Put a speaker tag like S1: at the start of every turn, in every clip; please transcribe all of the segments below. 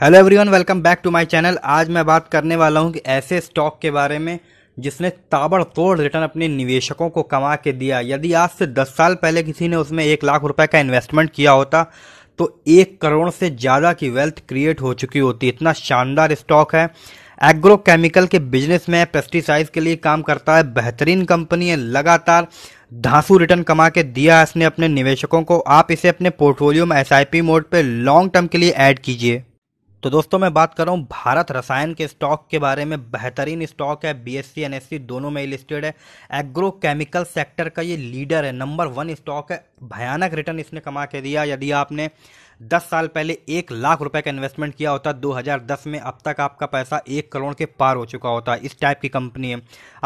S1: hello everyone welcome back to my channel आज मैं बात करने वाला हूं कि ऐसे स्टॉक के बारे में जिसने ताबड़तोड़ रिटर्न अपने निवेशकों को कमा के दिया यदि आज से 10 साल पहले किसी ने उसमें एक लाख रुपए का इन्वेस्टमेंट किया होता तो एक करोड़ से ज़्यादा की वेल्थ क्रिएट हो चुकी होती इतना शानदार स्टॉक है एग्रोकेमिकल के बिजनेस में पेस्टिसाइड के लिए काम करता है बेहतरीन कंपनी है लगातार धांसू रिटर्न कमा के दिया इसने अपने निवेशकों को आप इसे अपने पोर्टफोलियो में एस मोड पर लॉन्ग टर्म के लिए ऐड कीजिए तो दोस्तों मैं बात कर रहा हूँ भारत रसायन के स्टॉक के बारे में बेहतरीन स्टॉक है बीएससी एनएससी दोनों में लिस्टेड है एग्रो केमिकल सेक्टर का ये लीडर है नंबर वन स्टॉक है भयानक रिटर्न इसने कमा के दिया यदि आपने 10 साल पहले एक लाख रुपए का इन्वेस्टमेंट किया होता 2010 में अब तक आपका पैसा एक करोड़ के पार हो चुका होता इस टाइप की कंपनी है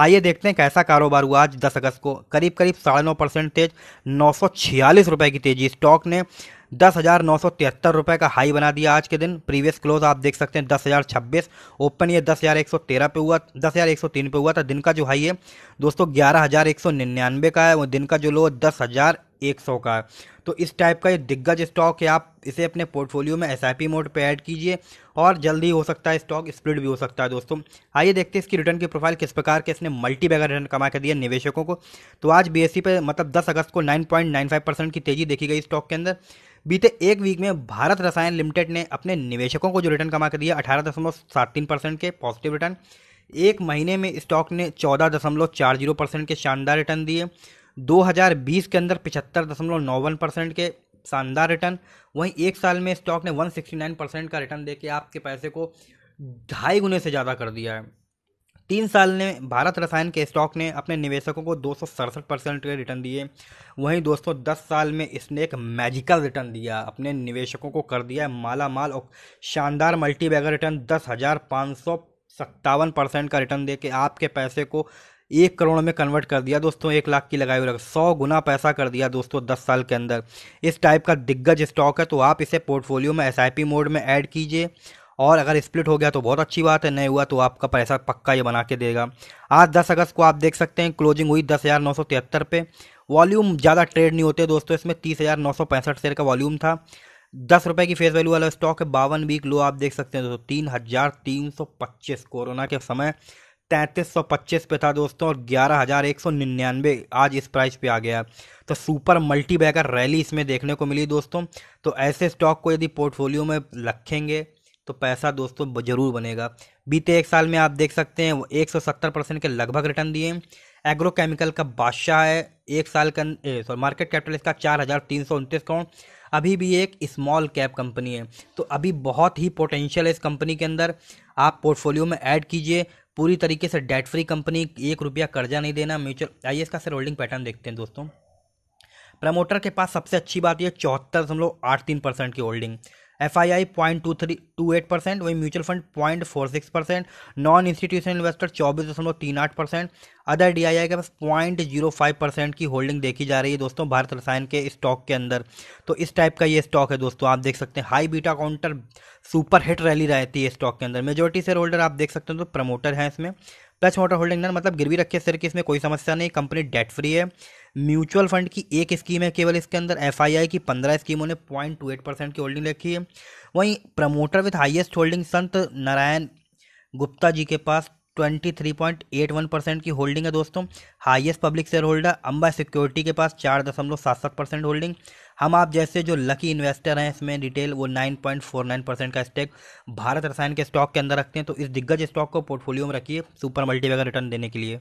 S1: आइए देखते हैं कैसा कारोबार हुआ आज दस अगस्त को करीब करीब साढ़े नौ परसेंट तेज नौ सौ छियालीस रुपये की तेजी स्टॉक ने दस हज़ार नौ सौ तिहत्तर रुपये का हाई बना दिया आज के दिन प्रीवियस क्लोज आप देख सकते हैं दस हज़ार छब्बीस ओपन ये दस हज़ार एक सौ तेरह पे हुआ दस हज़ार एक सौ तीन पे हुआ था दिन का जो हाई है दोस्तों ग्यारह हज़ार एक सौ निन्यानवे का है वो दिन का जो लो दस हज़ार एक सौ का तो इस टाइप का ये दिग्गज स्टॉक है आप इसे अपने पोर्टफोलियो में एस मोड पर ऐड कीजिए और जल्दी हो सकता है स्टॉक स्प्लिट भी हो सकता है दोस्तों आइए देखते हैं इसकी रिटर्न की प्रोफाइल किस प्रकार के इसने मल्टी बैगर रिटर्न कमा के दिया निवेशकों को तो आज बी e पे मतलब दस अगस्त को नाइन परसेंट की तेज़ी देखी गई स्टॉक के अंदर बीते एक वीक में भारत रसायन लिमिटेड ने अपने निवेशकों को जो रिटर्न कमा कर दिया अठारह दशमलव सात तीन परसेंट के पॉजिटिव रिटर्न एक महीने में स्टॉक ने चौदह दशमलव चार जीरो परसेंट के शानदार रिटर्न दिए 2020 के अंदर पिछहत्तर दशमलव वन परसेंट के शानदार रिटर्न वहीं एक साल में स्टॉक ने 169 परसेंट का रिटर्न देके आपके पैसे को ढाई गुने से ज़्यादा कर दिया है तीन साल ने भारत रसायन के स्टॉक ने अपने निवेशकों को दो परसेंट के रिटर्न दिए वहीं दोस्तों दस साल में इसने एक मैजिकल रिटर्न दिया अपने निवेशकों को कर दिया है माला माल और शानदार मल्टी बैगर रिटर्न दस हज़ार पाँच सौ सत्तावन परसेंट का रिटर्न दे के आपके पैसे को एक करोड़ में कन्वर्ट कर दिया दोस्तों एक लाख की लगाई हुई सौ गुना पैसा कर दिया दोस्तों दस साल के अंदर इस टाइप का दिग्गज स्टॉक है तो आप इसे पोर्टफोलियो में एस मोड में ऐड कीजिए और अगर स्प्लिट हो गया तो बहुत अच्छी बात है नहीं हुआ तो आपका पैसा पक्का ये बना के देगा आज 10 अगस्त को आप देख सकते हैं क्लोजिंग हुई दस हज़ार नौ सौ तिहत्तर पे वॉल्यूम ज़्यादा ट्रेड नहीं होते दोस्तों इसमें तीस हज़ार नौ सौ पैंसठ शेयर का वॉल्यूम था दस रुपये की फेस वैल्यू वाला स्टॉक है बावन वीक लो आप देख सकते हैं दोस्तों तीन हज़ार तीन सौ पच्चीस कोरोना के समय तैंतीस सौ पच्चीस पे था दोस्तों और ग्यारह हज़ार एक सौ निन्यानवे आज इस प्राइस पे आ गया तो सुपर मल्टी बैगर रैली इसमें देखने को मिली दोस्तों तो ऐसे स्टॉक को यदि पोर्टफोलियो में रखेंगे तो पैसा दोस्तों जरूर बनेगा बीते एक साल में आप देख सकते हैं वो एक सौ सत्तर परसेंट के लगभग रिटर्न दिए एग्रोकेमिकल का बादशाह है एक साल का सॉरी मार्केट कैपिटल इसका चार हज़ार तीन सौ उनतीस करोड़ अभी भी एक स्मॉल कैप कंपनी है तो अभी बहुत ही पोटेंशियल है इस कंपनी के अंदर आप पोर्टफोलियो में ऐड कीजिए पूरी तरीके से डेट फ्री कंपनी एक रुपया कर्जा नहीं देना म्यूचुअल आइए इसका सर होल्डिंग पैटर्न देखते हैं दोस्तों प्रमोटर के पास सबसे अच्छी बात यह चौहत्तर दशमलव आठ तीन परसेंट की holding F I I point two three two eight percent वहीं mutual fund point four six percent non institutional investor चौबीस दशमलव तीन आठ percent other D I I के पास पॉइंट जीरो फाइव परसेंट की होल्डिंग देखी जा रही है दोस्तों भारत रसायन के स्टॉक के अंदर तो इस टाइप का ये स्टॉक है दोस्तों आप देख सकते हैं high beta counter super hit rally रहती है स्टॉक के अंदर मेजोरिटी शेयर होल्डर आप देख सकते हैं तो प्रमोटर हैं इसमें टच मोटर होल्डिंग नन मतलब गिरवी रखे सिर की इसमें कोई समस्या नहीं कंपनी डेट फ्री है म्यूचुअल फंड की एक स्कीम है केवल इसके अंदर एफ की पंद्रह स्कीमों ने पॉइंट टू एट परसेंट की होल्डिंग रखी है वहीं प्रमोटर विथ हाइएस्ट होल्डिंग संत नारायण गुप्ता जी के पास 23.81 परसेंट की होल्डिंग है दोस्तों highest public share holder Amba security के पास चार दशमलव सात सात परसेंट होल्डिंग हम आप जैसे जो लकी इन्वेस्टर हैं इसमें डिटेल वो 9.49 परसेंट का स्टेक भारत रसायन के स्टॉक के अंदर रखते हैं तो इस दिग्गज स्टॉक को पोर्टफोलियो में रखिए सुपर मल्टीवेगा रिटर्न देने के लिए